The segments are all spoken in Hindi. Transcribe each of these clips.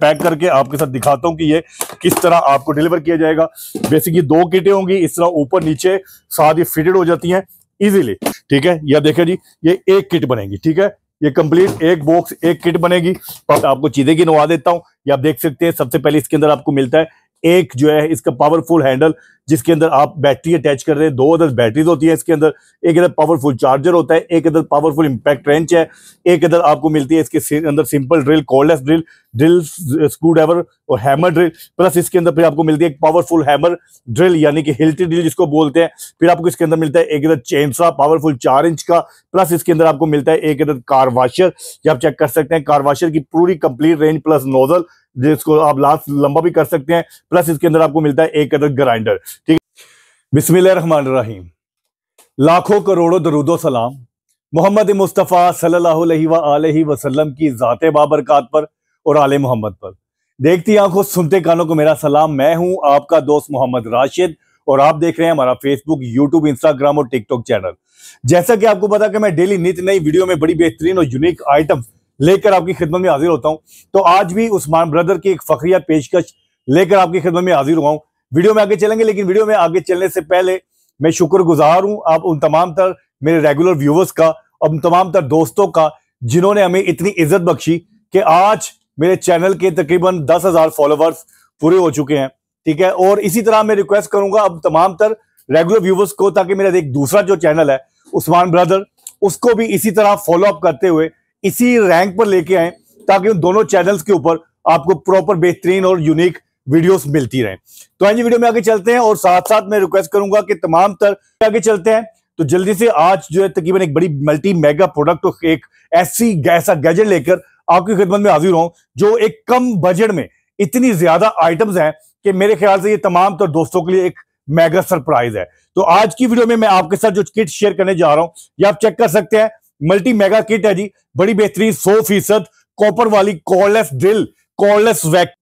पैक करके आपके साथ दिखाता हूं कि ये किस तरह आपको डिलीवर किया जाएगा बेसिक ये दो किटें होंगी इस तरह ऊपर नीचे साथ ही फिटेड हो जाती हैं इजीली ठीक है या देखें जी ये एक किट बनेगी ठीक है ये कंप्लीट एक बॉक्स एक किट बनेगी तो आपको चीजें गिनवा देता हूं ये आप देख सकते हैं सबसे पहले इसके अंदर आपको मिलता है एक जो है इसका पावरफुल हैंडल जिसके अंदर आप बैटरी अटैच कर रहे हैं दो अदर बैटरीज होती हैं इसके अंदर एक इधर पावरफुल चार्जर होता है एक इधर पावरफुल इम्पैक्ट रेंच है एक इधर आपको मिलती है इसके अंदर simple drill cordless drill drill screw driver और हैमर ड्रिल प्लस इसके अंदर फिर आपको मिलती है एक पावरफुल हैमर ड्रिल यानी कि हिल्टी ड्रिल जिसको बोलते हैं फिर आपको इसके अंदर मिलता है एक इधर चेंसा पावरफुल चार इंच का प्लस इसके अंदर आपको मिलता है एक इधर कार वाशर ये आप चेक कर सकते हैं कार वाशर की पूरी कंप्लीट रेंज प्लस नोजल जिसको आप लास्ट लंबा भी कर सकते हैं प्लस इसके अंदर आपको मिलता है एक अदर ग्राइंडर ठीक बिस्मिल रहमान रहीम लाखों करोड़ों दरुदो सलाम मोहम्मद मुस्तफ़ा सल्लल्लाहु अलैहि वसल्लम की ज़ात बाबरकत पर और आल मोहम्मद पर देखती आंखों सुनते कानों को मेरा सलाम मैं हूं आपका दोस्त मोहम्मद राशिद और आप देख रहे हैं हमारा फेसबुक यूट्यूब इंस्टाग्राम और टिकटॉक चैनल जैसा कि आपको पता कि मैं डेली नित नई वीडियो में बड़ी बेहतरीन और यूनिक आइटम लेकर आपकी खिदमत में हाजिर होता हूँ तो आज भी उस्मान ब्रदर की एक फखरिया पेशकश लेकर आपकी खिदमत में हाजिर हुआ हूँ वीडियो में आगे चलेंगे लेकिन वीडियो में आगे चलने से पहले मैं शुक्रगुजार हूं आप उन तमाम तर मेरे रेगुलर व्यूवर्स का और उन तमाम तर दोस्तों का जिन्होंने हमें इतनी इज्जत बख्शी कि आज मेरे चैनल के तकरीबन दस हजार फॉलोवर्स पूरे हो चुके हैं ठीक है और इसी तरह मैं रिक्वेस्ट करूंगा अब तमाम तर रेगुलर व्यूवर्स को ताकि मेरा एक दूसरा जो चैनल है उस्मान ब्रदर उसको भी इसी तरह फॉलोअप करते हुए इसी रैंक पर लेके आए ताकि उन दोनों चैनल्स के ऊपर आपको प्रॉपर बेहतरीन और यूनिक वीडियोस मिलती रहे तो आज हाँ वीडियो में आगे चलते हैं और साथ साथ मैं रिक्वेस्ट करूंगा कि तमाम तर आगे चलते हैं तो जल्दी से आज जो है तकरीबन एक बड़ी मल्टी मेगा प्रोडक्ट तो एक ऐसी ऐसा गैजेट लेकर आपकी खिदमत में हाजिर हूं जो एक कम बजट में इतनी ज्यादा आइटम्स हैं कि मेरे ख्याल से ये तमाम तर दोस्तों के लिए एक मेगा सरप्राइज है तो आज की वीडियो में मैं आपके साथ जो किट शेयर करने जा रहा हूं ये आप चेक कर सकते हैं मल्टी मेगा किट है जी बड़ी बेहतरीन सौ फीसद कॉपर वाली cordless drill cordless vac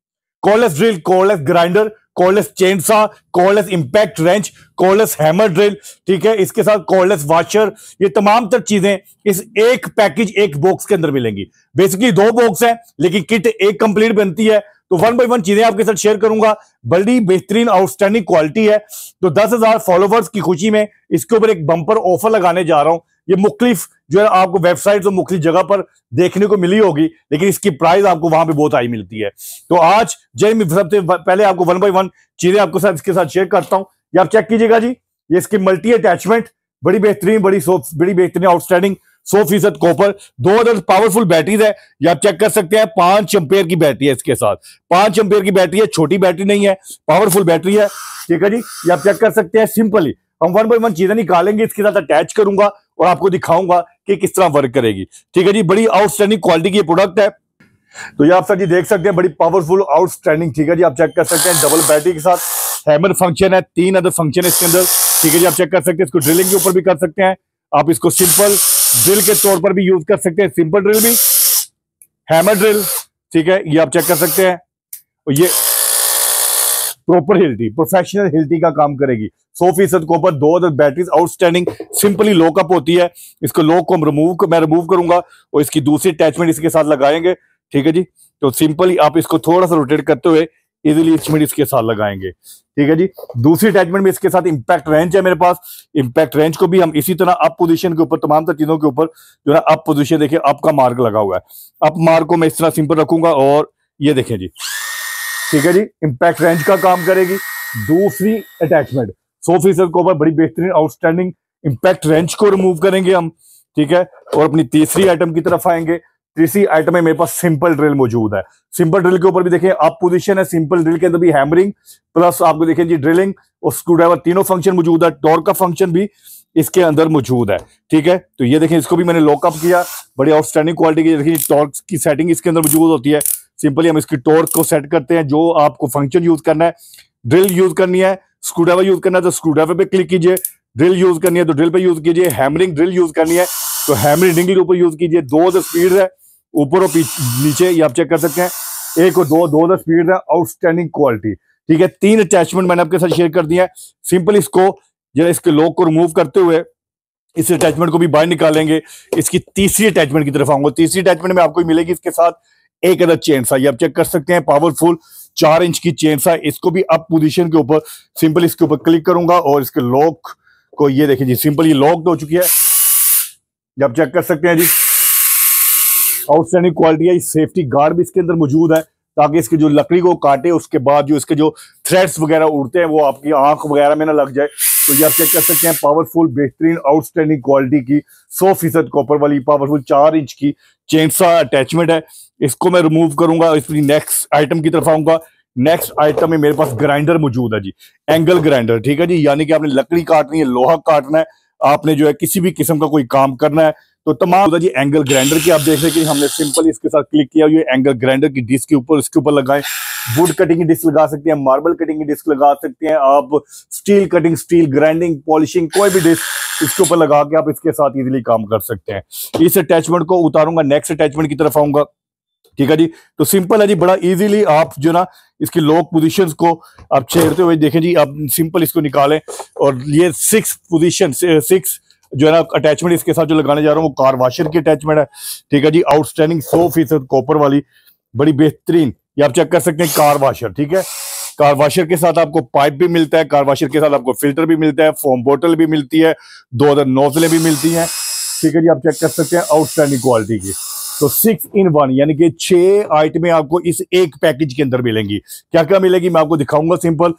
cordless drill cordless grinder cordless chainsaw cordless impact wrench cordless hammer drill ठीक है इसके साथ कॉर्डलेस वाशर ये तमाम तर चीजें इस एक पैकेज एक बॉक्स के अंदर मिलेंगी बेसिकली दो बॉक्स है लेकिन किट एक कंप्लीट बनती है तो वन बाई वन चीजें आपके साथ शेयर करूंगा बड़ी बेहतरीन आउटस्टैंडिंग क्वालिटी है तो दस हजार फॉलोवर्स की खुशी में इसके ऊपर एक बंपर ऑफर लगाने जा रहा हूं ये मुख्तलिफ जो है आपको वेबसाइट और मुख्तलिफ जगह पर देखने को मिली होगी लेकिन इसकी प्राइस आपको वहां पर बहुत हाई मिलती है तो आज जय सबसे पहले आपको वन बाई वन चीजें आपके साथ इसके साथ शेयर करता हूं ये आप चेक कीजिएगा जी ये इसकी मल्टी अटैचमेंट बड़ी बेहतरीन बड़ी बड़ी बेहतरीन आउटस्टैंडिंग सौ फीसद कॉपर दो अदर पावरफुल बैटरीज है ये आप चेक कर सकते हैं पांच एम्पेयर की बैटरी है इसके साथ पांच एम्पेयर की बैटरी है छोटी बैटरी नहीं है पावरफुल बैटरी है ठीक है जी ये आप चेक कर सकते हैं सिंपली हम वन बाई वन चीजें निकालेंगे इसके साथ अटैच करूंगा और आपको दिखाऊंगा कि किस तरह वर्क करेगी ठीक है जी बड़ी आउटस्टैंडिंग क्वालिटी की प्रोडक्ट है तो ये आप सर जी देख सकते हैं बड़ी पावरफुल आउटस्टैंडिंग ठीक है जी आप चेक कर सकते हैं डबल बैटरी के साथ हैमर फंक्शन है तीन अदर फंक्शन है इसके अंदर ठीक है जी आप चेक कर सकते हैं इसको ड्रिलिंग के ऊपर भी कर सकते हैं आप इसको सिंपल ड्रिल के तौर पर भी यूज कर सकते हैं सिंपल ड्रिल भी हैमर ड्रिल ठीक है ये आप चेक कर सकते हैं और ये प्रॉपर हिल्टी प्रोफेशनल हिल्टी का काम करेगी सौ फीसद कॉपर दो हजार बैटरी आउटस्टैंडिंग सिंपली लॉकअप होती है इसको लॉक को रिमूव मैं रिमूव करूंगा और इसकी दूसरी अटैचमेंट इसके साथ लगाएंगे ठीक है जी तो सिंपली आप इसको थोड़ा सा रोटेट करते हुए इजिली इसमें इसके साथ लगाएंगे ठीक है जी दूसरी अटैचमेंट में इसके साथ इंपैक्ट रेंज है मेरे पास इंपैक्ट रेंज को भी हम इसी तरह अप पोजीशन के ऊपर तमाम तर चीजों के ऊपर जो है अप पोजीशन देखिए अप का मार्क लगा हुआ है अप मार्क को मैं इस तरह सिंपल रखूंगा और ये देखें जी ठीक है जी इंपैक्ट रेंज का काम करेगी दूसरी अटैचमेंट सौ फीसद के ऊपर बड़ी बेहतरीन आउटस्टैंडिंग इंपैक्ट रेंज को रिमूव करेंगे हम ठीक है और अपनी तीसरी आइटम की तरफ आएंगे तीसरी आइटम में मेरे पास सिंपल ड्रिल मौजूद है सिंपल ड्रिल के ऊपर भी देखें अप पोजीशन है सिंपल ड्रिल के अंदर भी हैमरिंग प्लस आपको देखें जी ड्रिलिंग और स्क्रू ड्राइवर तीनों फंक्शन मौजूद है टॉर्क का फंक्शन भी इसके अंदर मौजूद है ठीक है तो ये देखें इसको भी मैंने लॉकअप किया बड़ी आउटस्टैंडिंग क्वालिटी की देखिए टॉर्क की सेटिंग इसके अंदर मौजूद होती है सिंपली हम इसकी टॉर्क को सेट करते हैं जो आपको फंक्शन यूज करना है ड्रिल यूज करनी है स्क्रू ड्राइवर यूज करना है तो स्क्रू ड्राइवर पे क्लिक कीजिए ड्रिल यूज करनी है तो ड्रिल पर यूज कीजिए हैमरिंग ड्रिल यूज करनी है तो हैमरिंग ड्रिल के ऊपर यूज कीजिए दो स्पीड तो है ऊपर और नीचे ये आप चेक कर सकते हैं एक और दो दो दस स्पीड है आउटस्टैंडिंग क्वालिटी ठीक है तीन अटैचमेंट मैंने आपके साथ शेयर कर दिया है सिंपल इसको जो इसके लॉक को रिमूव करते हुए इस अटैचमेंट को भी बाहर निकालेंगे इसकी तीसरी अटैचमेंट की तरफ आऊंगा तीसरी अटैचमेंट में आपको मिलेगी इसके साथ एक अदर चेन सा ये आप चेक कर सकते हैं पावरफुल चार इंच की चेन सा इसको भी अप पोजिशन के ऊपर सिंपल इसके ऊपर क्लिक करूंगा और इसके लॉक को ये देखिए जी सिंपल ये लॉक हो चुकी है आप चेक कर सकते हैं जी आउटस्टैंडिंग क्वालिटी है सेफ्टी गार्ड भी इसके अंदर मौजूद है ताकि इसकी जो लकड़ी को काटे उसके बाद जो इसके जो थ्रेड्स वगैरह उड़ते हैं वो आपकी आंख वगैरह में ना लग जाए तो ये आप चेक कर सकते हैं पावरफुल बेहतरीन आउटस्टैंडिंग क्वालिटी की सौ फीसद कॉपर वाली पावरफुल चार इंच की सा अटैचमेंट है इसको मैं रिमूव करूंगा इसकी नेक्स्ट आइटम की तरफ आऊंगा नेक्स्ट आइटम में मेरे पास ग्राइंडर मौजूद है जी एंगल ग्राइंडर ठीक है जी यानी कि आपने लकड़ी काटनी है लोहा काटना है आपने जो है किसी भी किस्म का कोई काम करना है तो तमाम जी एंगल ग्राइंडर की आप देख रहे हैं कि हमने सिंपली इसके साथ क्लिक किया ये एंगल ग्राइंडर की डिस्क के ऊपर इसके ऊपर लगाए वुड कटिंग की डिस्क लगा सकते हैं मार्बल कटिंग की डिस्क लगा सकते हैं आप steel cutting steel grinding polishing कोई भी डिस्क इसके ऊपर लगा के आप इसके साथ इजिली काम कर सकते हैं इस अटैचमेंट को उतारूंगा नेक्स्ट अटैचमेंट की तरफ आऊंगा ठीक है जी तो सिंपल है जी बड़ा इजीली आप जो ना इसकी लॉक पोजीशंस को आप छेड़ते हुए देखें जी आप सिंपल इसको निकालें और ये सिक्स पोजीशन सिक्स जो है ना अटैचमेंट इसके साथ जो लगाने जा रहा हूँ वो कार वाशर की अटैचमेंट है ठीक है जी आउटस्टैंडिंग सौ फीसद कॉपर वाली बड़ी बेहतरीन ये आप चेक कर सकते हैं कार वाशर ठीक है कार वाशर के साथ आपको पाइप भी मिलता है कार वाशर के साथ आपको फिल्टर भी मिलता है फोम बोटल भी मिलती है दो अदर नोजलें भी मिलती हैं ठीक है जी आप चेक कर सकते हैं आउटस्टैंडिंग क्वालिटी की तो सिक्स इन वन यानी कि छह आइटमें आपको इस एक पैकेज के अंदर मिलेंगी क्या क्या मिलेगी मैं आपको दिखाऊंगा सिंपल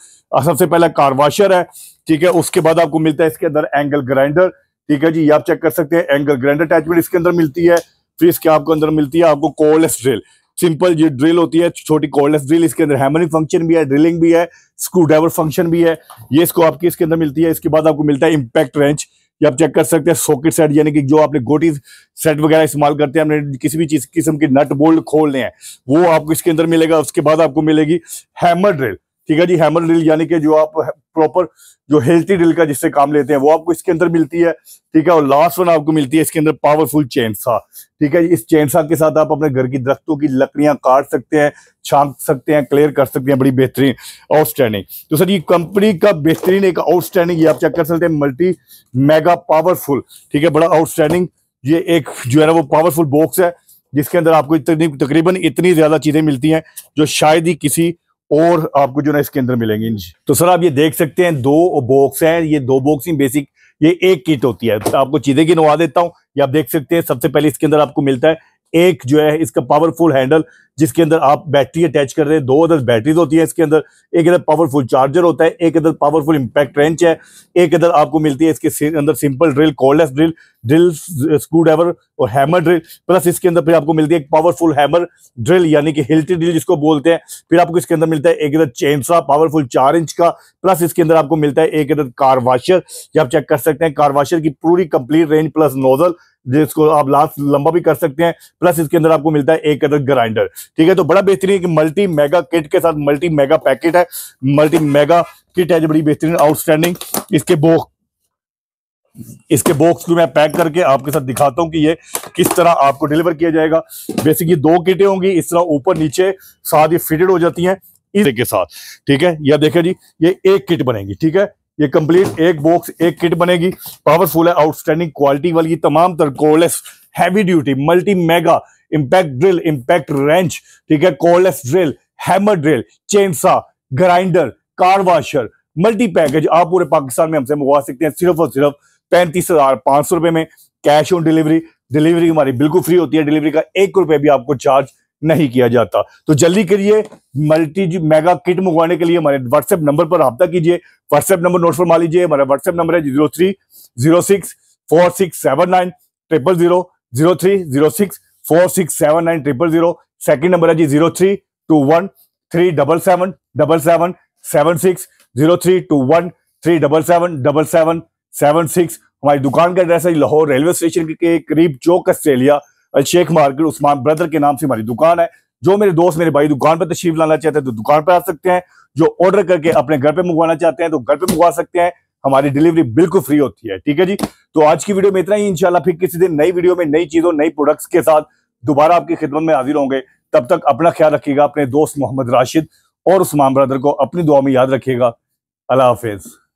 सबसे पहला कार वाशर है ठीक है उसके बाद आपको मिलता है इसके अंदर एंगल ग्राइंडर ठीक है जी ये आप चेक कर सकते हैं एंगल ग्रैंड अटैचमेंट इसके अंदर मिलती है फिर इसके आपको अंदर मिलती है आपको कोरलेस ड्रिल सिंपल ये ड्रिल होती है छोटी कोरलेस ड्रिल इसके अंदर हैमरिंग फंक्शन भी है ड्रिलिंग भी है स्क्रू ड्राइवर फंक्शन भी है ये इसको आपकी इसके अंदर मिलती है इसके बाद आपको मिलता है इम्पैक्ट रेंच ये आप चेक कर सकते हैं सॉकेट सेट यानी कि जो आपने गोटी सेट वगैरह इस्तेमाल करते हैं हमने किसी भी चीज किस्म के नट बोल्ट खोलने हैं वो आपको इसके अंदर मिलेगा उसके बाद आपको मिलेगी हैमर ड्रिल ठीक है जी हैमर ड्रिल यानी कि जो आप प्रॉपर जो हेल्थी ड्रिल का जिससे काम लेते हैं वो आपको इसके अंदर मिलती है ठीक है और लास्ट वन आपको मिलती है इसके अंदर पावरफुल चैनसा ठीक है जी इस चैनसा के साथ आप अपने घर की दरख्तों की लकड़ियां काट सकते हैं छांक सकते हैं क्लियर कर सकते हैं बड़ी बेहतरीन आउटस्टैंडिंग तो सर ये कंपनी का बेहतरीन एक आउटस्टैंडिंग आप चेक कर सकते हैं मल्टी मेगा पावरफुल ठीक है बड़ा आउटस्टैंडिंग ये एक जो है ना वो पावरफुल बॉक्स है जिसके अंदर आपको तकरीबन इतनी ज्यादा चीजें मिलती हैं जो शायद ही किसी और आपको जो ना इसके अंदर मिलेंगे तो सर आप ये देख सकते हैं दो बॉक्स हैं ये दो बॉक्स ही बेसिक ये एक किट होती है तो आपको चीजें गिनवा देता हूं ये आप देख सकते हैं सबसे पहले इसके अंदर आपको मिलता है एक जो है इसका पावरफुल हैंडल जिसके अंदर आप बैटरी अटैच कर रहे हैं दो अदर बैटरीज होती है इसके अंदर एक अदर पावरफुल चार्जर होता है एक अदर पावरफुल इम्पैक्ट रेंच है एक अदर आपको मिलती है इसके अंदर simple drill cordless drill drill screw driver और हैमर ड्रिल प्लस इसके अंदर फिर आपको मिलती है एक पावरफुल हैमर ड्रिल यानी कि हिल्टी ड्रिल जिसको बोलते हैं फिर आपको इसके अंदर मिलता है एक अदर चेंसा पावरफुल चार इंच का प्लस इसके अंदर आपको मिलता है एक अदर कारवाशर ये आप चेक कर सकते हैं कारवाशर की पूरी कंप्लीट रेंज प्लस नोजल जिसको आप लास्ट लंबा भी कर सकते हैं प्लस इसके अंदर आपको मिलता है एक अदर ग्राइंडर ठीक है तो बड़ा बेहतरीन मल्टी मेगा किट के साथ मल्टी मेगा पैकेट है मल्टी मेगा किट है जो बड़ी बेहतरीन आउटस्टैंडिंग इसके बॉक्स इसके बॉक्स को मैं पैक करके आपके साथ दिखाता हूँ कि ये किस तरह आपको डिलीवर किया जाएगा बेसिकली दो किटें होंगी इस तरह ऊपर नीचे साथ ही फिटेड हो जाती हैं इसके साथ ठीक है या देखे जी ये एक किट बनेगी ठीक है ये कंप्लीट एक बॉक्स एक किट बनेगी पावरफुल है आउटस्टैंडिंग क्वालिटी वाली तमाम तर cordless heavy duty multi mega impact drill impact wrench ठीक है cordless drill hammer drill chainsaw grinder car washer multi package आप पूरे पाकिस्तान में हमसे मंगवा सकते हैं सिर्फ और सिर्फ पैंतीस हजार पांच सौ रुपए में कैश ऑन डिलीवरी डिलीवरी हमारी बिल्कुल फ्री होती है डिलीवरी का एक रुपए भी आपको चार्ज नहीं किया जाता तो जल्दी करिए मल्टी मेगा किट मंगवाने के लिए हमारे व्हाट्सएप नंबर पर रब्ता कीजिए व्हाट्सएप नंबर नोट फरमा लीजिए हमारा व्हाट्सएप नंबर है zero three zero six four six seven nine triple zero zero three zero six four six seven nine triple zero second number है जी zero three two one three double seven double seven seven six zero three two one three double seven double seven seven six हमारी दुकान का एड्रेस है लाहौर रेलवे स्टेशन के करीब चौक Australia Sheikh market Usman brother के नाम से हमारी दुकान है जो मेरे दोस्त मेरे भाई दुकान पर तशीफ लाना चाहते हैं तो दुकान पर आ सकते हैं जो ऑर्डर करके अपने घर पर मंगवाना चाहते हैं तो घर पर मंगवा सकते हैं हमारी डिलीवरी बिल्कुल फ्री होती है ठीक है जी तो आज की वीडियो में इतना ही इंशाल्लाह फिर किसी दिन नई वीडियो में नई चीजों नई प्रोडक्ट्स के साथ दोबारा आपकी खिदमत में हाजिर होंगे तब तक अपना ख्याल रखिएगा अपने दोस्त मोहम्मद राशिद और उस्मान ब्रदर को अपनी दुआ में याद रखिएगा अल्लाह हाफिज़